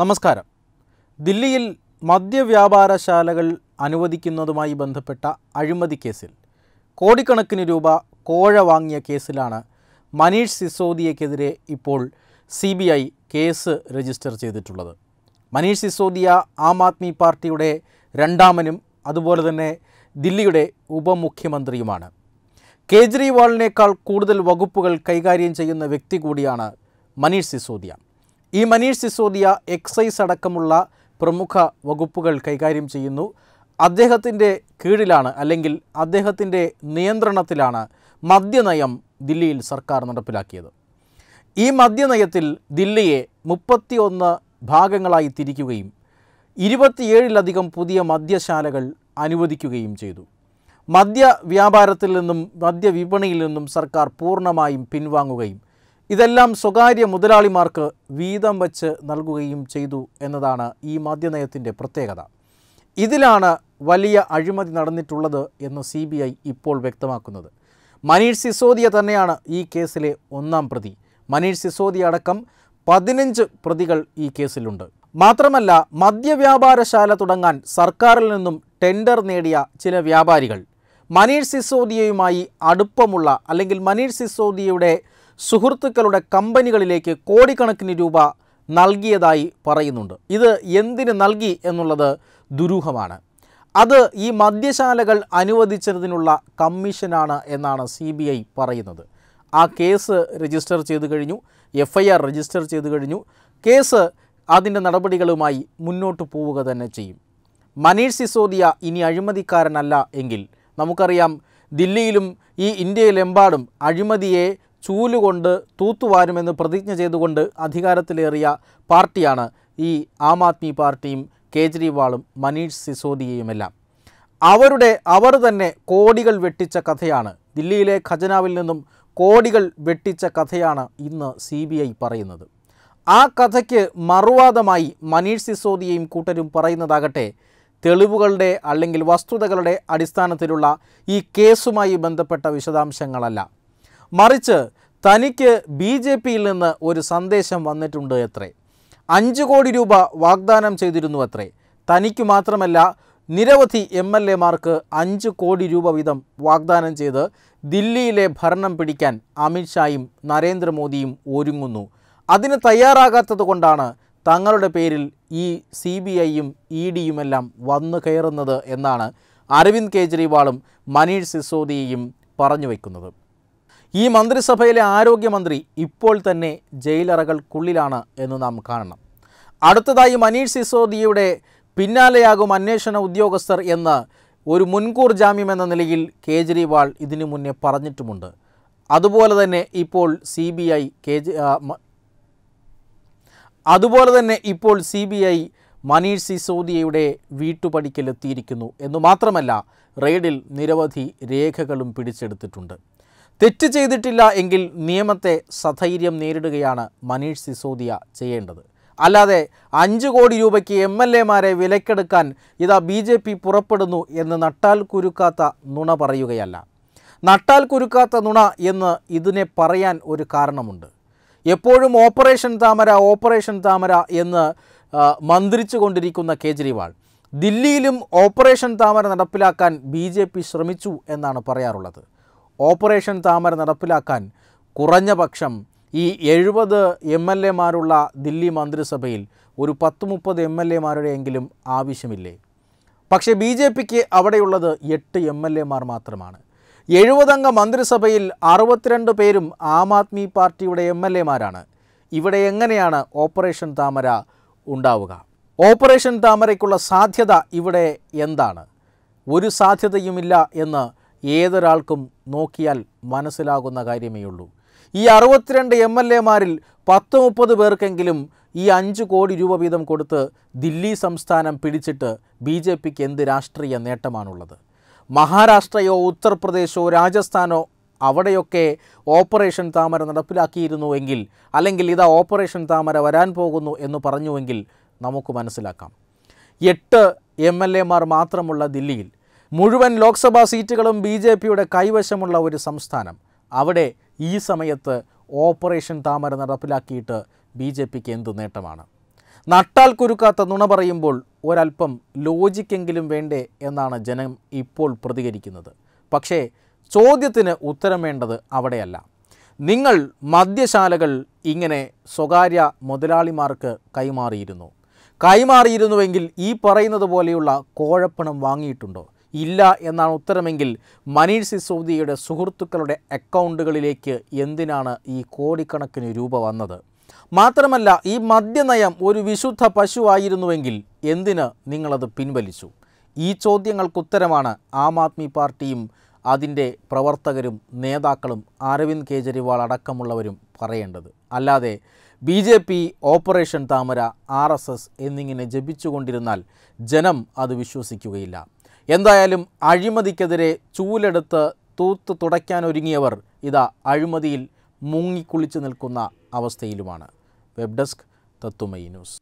നമസ്കാരം ദില്ലിയിൽ മദ്യവ്യാപാരശാലകൾ അനുവദിക്കുന്നതുമായി ബന്ധപ്പെട്ട അഴിമതി കേസിൽ കോടിക്കണക്കിന് രൂപ കോഴ വാങ്ങിയ കേസിലാണ് മനീഷ് സിസോദിയക്കെതിരെ ഇപ്പോൾ C B I case register ചെയ്തിട്ടുള്ളത് മനീഷ് സിസോദിയ ആം ആദ്മി പാർട്ടിയുടെ രണ്ടാമനും അതുപോലെ തന്നെ ദില്ലിയുടെ ഉപമുഖ്യമന്ത്രിയുമാണ് കേജ്രിവാളിനേക്കാൾ കൂടുതൽ വകുപ്പുകൾ കൈകാര്യം ചെയ്യുന്ന വ്യക്തി കൂടിയാണ് മനീഷ് സിസോദിയ ഈ മനീഷ് സിസോദിയ എക്സൈസ് അടക്കമുള്ള പ്രമുഖ വകുപ്പുകൾ കൈകാര്യം ചെയ്യുന്നു അദ്ദേഹത്തിൻ്റെ കീഴിലാണ് അല്ലെങ്കിൽ അദ്ദേഹത്തിൻ്റെ നിയന്ത്രണത്തിലാണ് മദ്യനയം ദില്ലിയിൽ സർക്കാർ നടപ്പിലാക്കിയത് ഈ മദ്യനയത്തിൽ ദില്ലിയെ മുപ്പത്തിയൊന്ന് ഭാഗങ്ങളായി തിരിക്കുകയും ഇരുപത്തിയേഴിലധികം പുതിയ മദ്യശാലകൾ അനുവദിക്കുകയും ചെയ്തു മദ്യ വ്യാപാരത്തിൽ നിന്നും മദ്യവിപണിയിൽ നിന്നും സർക്കാർ പൂർണ്ണമായും പിൻവാങ്ങുകയും ഇതെല്ലാം സ്വകാര്യ മുതലാളിമാർക്ക് വീതം വച്ച് നൽകുകയും ചെയ്തു എന്നതാണ് ഈ മദ്യനയത്തിൻ്റെ പ്രത്യേകത ഇതിലാണ് വലിയ അഴിമതി നടന്നിട്ടുള്ളത് എന്ന് സി ബി ഐ ഇപ്പോൾ വ്യക്തമാക്കുന്നത് മനീഷ് സിസോദിയ തന്നെയാണ് ഈ കേസിലെ ഒന്നാം പ്രതി മനീഷ് സിസോദിയ അടക്കം പതിനഞ്ച് പ്രതികൾ ഈ കേസിലുണ്ട് മാത്രമല്ല മദ്യവ്യാപാരശാല തുടങ്ങാൻ സർക്കാരിൽ നിന്നും ടെൻഡർ നേടിയ ചില വ്യാപാരികൾ മനീഷ് സിസോദിയയുമായി അടുപ്പമുള്ള അല്ലെങ്കിൽ മനീഷ് സിസോദിയയുടെ സുഹൃത്തുക്കളുടെ കമ്പനികളിലേക്ക് കോടിക്കണക്കിന് രൂപ നൽകിയതായി പറയുന്നുണ്ട് ഇത് എന്തിന് നൽകി എന്നുള്ളത് ദുരൂഹമാണ് അത് ഈ മദ്യശാലകൾ അനുവദിച്ചതിനുള്ള കമ്മീഷനാണ് എന്നാണ് സി ബി ഐ പറയുന്നത് ആ കേസ് രജിസ്റ്റർ ചെയ്തു കഴിഞ്ഞു എഫ് ഐ ആർ രജിസ്റ്റർ ചെയ്തു കഴിഞ്ഞു കേസ് അതിൻ്റെ നടപടികളുമായി മുന്നോട്ട് പോവുക തന്നെ ചെയ്യും മനീഷ് സിസോദിയ ഇനി അഴിമതിക്കാരനല്ല എങ്കിൽ നമുക്കറിയാം ദില്ലിയിലും ഈ ഇന്ത്യയിലെമ്പാടും അഴിമതിയെ ചൂലുകൊണ്ട് തൂത്തുവാരുമെന്ന് പ്രതിജ്ഞ ചെയ്തുകൊണ്ട് അധികാരത്തിലേറിയ പാർട്ടിയാണ് ഈ ആം ആദ്മി പാർട്ടിയും കേജ്രിവാളും മനീഷ് സിസോദിയയുമെല്ലാം അവരുടെ അവർ തന്നെ കോടികൾ വെട്ടിച്ച കഥയാണ് ദില്ലിയിലെ ഖജനാവിൽ നിന്നും കോടികൾ വെട്ടിച്ച കഥയാണ് ഇന്ന് സി ബി ഐ പറയുന്നത് ആ കഥയ്ക്ക് മറുവാദമായി മനീഷ് സിസോദിയയും കൂട്ടരും പറയുന്നതാകട്ടെ തെളിവുകളുടെ അല്ലെങ്കിൽ വസ്തുതകളുടെ അടിസ്ഥാനത്തിലുള്ള ഈ കേസുമായി ബന്ധപ്പെട്ട വിശദാംശങ്ങളല്ല മറിച്ച് തനിക്ക് ബി ജെ പിയിൽ നിന്ന് ഒരു സന്ദേശം വന്നിട്ടുണ്ട് എത്രേ അഞ്ച് കോടി രൂപ വാഗ്ദാനം ചെയ്തിരുന്നു അത്രേ തനിക്ക് മാത്രമല്ല നിരവധി എം എൽ എമാർക്ക് അഞ്ച് കോടി രൂപ വീതം വാഗ്ദാനം ചെയ്ത് ദില്ലിയിലെ ഭരണം പിടിക്കാൻ അമിത്ഷായും നരേന്ദ്രമോദിയും ഒരുങ്ങുന്നു അതിന് തയ്യാറാകാത്തത് കൊണ്ടാണ് തങ്ങളുടെ പേരിൽ ഈ സി ബി ഐയും ഇ ഡിയുമെല്ലാം വന്നു കയറുന്നത് എന്നാണ് അരവിന്ദ് കെജ്രിവാളും മനീഷ് സിസോദിയയും പറഞ്ഞു വയ്ക്കുന്നത് ഈ മന്ത്രിസഭയിലെ ആരോഗ്യമന്ത്രി ഇപ്പോൾ തന്നെ ജയിലറകൾക്കുള്ളിലാണ് എന്ന് നാം കാണണം അടുത്തതായി മനീഷ് സിസോദിയുടെ പിന്നാലെയാകും അന്വേഷണ ഉദ്യോഗസ്ഥർ എന്ന് ഒരു മുൻകൂർ ജാമ്യം എന്ന നിലയിൽ കേജ്രിവാൾ ഇതിനു മുന്നേ പറഞ്ഞിട്ടുമുണ്ട് അതുപോലെ തന്നെ ഇപ്പോൾ സി ബി ഐ കേജ് അതുപോലെ തന്നെ ഇപ്പോൾ സി ബി ഐ മനീഷ് സിസോദിയയുടെ വീട്ടുപടിക്കലെത്തിയിരിക്കുന്നു എന്ന് മാത്രമല്ല റെയ്ഡിൽ നിരവധി രേഖകളും പിടിച്ചെടുത്തിട്ടുണ്ട് തെറ്റ് ചെയ്തിട്ടില്ല എങ്കിൽ നിയമത്തെ സധൈര്യം നേരിടുകയാണ് മനീഷ് സിസോദിയ ചെയ്യേണ്ടത് അല്ലാതെ അഞ്ച് കോടി രൂപയ്ക്ക് എം എൽ എമാരെ വിലക്കെടുക്കാൻ ഇതാ ബി ജെ പി പുറപ്പെടുന്നു എന്ന് നട്ടാൽ കുരുക്കാത്ത നുണ പറയുകയല്ല നട്ടാൽ കുരുക്കാത്ത നുണ എന്ന് ഇതിനെ പറയാൻ ഒരു കാരണമുണ്ട് എപ്പോഴും ഓപ്പറേഷൻ താമര ഓപ്പറേഷൻ താമര എന്ന് മന്ത്രിച്ചു കൊണ്ടിരിക്കുന്ന കേജ്രിവാൾ ദില്ലിയിലും ഓപ്പറേഷൻ താമര നടപ്പിലാക്കാൻ ബി ശ്രമിച്ചു എന്നാണ് പറയാറുള്ളത് ഓപ്പറേഷൻ താമര നടപ്പിലാക്കാൻ കുറഞ്ഞ പക്ഷം ഈ എഴുപത് എം എൽ എമാരുള്ള ദില്ലി മന്ത്രിസഭയിൽ ഒരു പത്ത് മുപ്പത് എം എൽ എങ്കിലും ആവശ്യമില്ലേ പക്ഷേ ബി ജെ പിക്ക് അവിടെയുള്ളത് എട്ട് എം എൽ എമാർ മാത്രമാണ് എഴുപതംഗ മന്ത്രിസഭയിൽ അറുപത്തിരണ്ട് പേരും ആം ആദ്മി പാർട്ടിയുടെ എം എൽ എമാരാണ് ഇവിടെ എങ്ങനെയാണ് ഓപ്പറേഷൻ താമര ഉണ്ടാവുക ഓപ്പറേഷൻ താമരയ്ക്കുള്ള സാധ്യത ഇവിടെ എന്താണ് ഒരു സാധ്യതയുമില്ല എന്ന് ഏതൊരാൾക്കും നോക്കിയാൽ മനസ്സിലാകുന്ന ഉള്ളൂ ഈ അറുപത്തിരണ്ട് എം എൽ എമാരിൽ പത്ത് മുപ്പത് പേർക്കെങ്കിലും ഈ അഞ്ച് കോടി രൂപ വീതം കൊടുത്ത് ദില്ലി സംസ്ഥാനം പിടിച്ചിട്ട് ബി ജെ പിക്ക് എന്ത് രാഷ്ട്രീയ നേട്ടമാണുള്ളത് മഹാരാഷ്ട്രയോ ഉത്തർപ്രദേശോ രാജസ്ഥാനോ അവിടെയൊക്കെ ഓപ്പറേഷൻ താമര നടപ്പിലാക്കിയിരുന്നുവെങ്കിൽ അല്ലെങ്കിൽ ഇതാ ഓപ്പറേഷൻ താമര വരാൻ പോകുന്നു എന്ന് പറഞ്ഞുവെങ്കിൽ നമുക്ക് മനസ്സിലാക്കാം എട്ട് എം എൽ എമാർ മാത്രമുള്ള ദില്ലിയിൽ മുഴുവൻ ലോക്സഭാ സീറ്റുകളും ബി ജെ പിയുടെ കൈവശമുള്ള ഒരു സംസ്ഥാനം അവിടെ ഈ സമയത്ത് ഓപ്പറേഷൻ താമര നടപ്പിലാക്കിയിട്ട് ബി ജെ പിക്ക് എന്തു നേട്ടമാണ് നട്ടാൽ കുരുക്കാത്ത നുണ പറയുമ്പോൾ ഒരല്പം ലോജിക്കെങ്കിലും വേണ്ടേ എന്നാണ് ജനം ഇപ്പോൾ പ്രതികരിക്കുന്നത് പക്ഷേ ചോദ്യത്തിന് ഉത്തരം വേണ്ടത് അവിടെയല്ല നിങ്ങൾ മദ്യശാലകൾ ഇങ്ങനെ സ്വകാര്യ മുതലാളിമാർക്ക് കൈമാറിയിരുന്നു കൈമാറിയിരുന്നുവെങ്കിൽ ഈ പറയുന്നത് പോലെയുള്ള കോഴപ്പണം വാങ്ങിയിട്ടുണ്ടോ ഇല്ല എന്നാണ് ഉത്തരമെങ്കിൽ മനീഷ് സിസോദിയയുടെ സുഹൃത്തുക്കളുടെ അക്കൗണ്ടുകളിലേക്ക് എന്തിനാണ് ഈ കോടിക്കണക്കിന് രൂപ വന്നത് മാത്രമല്ല ഈ മദ്യനയം ഒരു വിശുദ്ധ പശുവായിരുന്നുവെങ്കിൽ എന്തിന് നിങ്ങളത് പിൻവലിച്ചു ഈ ചോദ്യങ്ങൾക്ക് ഉത്തരമാണ് ആം ആദ്മി പാർട്ടിയും അതിൻ്റെ പ്രവർത്തകരും നേതാക്കളും അരവിന്ദ് കേജ്രിവാൾ അടക്കമുള്ളവരും പറയേണ്ടത് അല്ലാതെ ബി ജെ പി ഓപ്പറേഷൻ താമര ആർ എസ് എസ് എന്നിങ്ങനെ ജപിച്ചുകൊണ്ടിരുന്നാൽ ജനം അത് വിശ്വസിക്കുകയില്ല എന്തായാലും അഴിമതിക്കെതിരെ ചൂലെടുത്ത് തൂത്ത് തുടയ്ക്കാൻ ഒരുങ്ങിയവർ ഇതാ അഴിമതിയിൽ മുങ്ങിക്കുളിച്ച് നിൽക്കുന്ന അവസ്ഥയിലുമാണ് വെബ് ഡെസ്ക് തത്തുമൈ ന്യൂസ്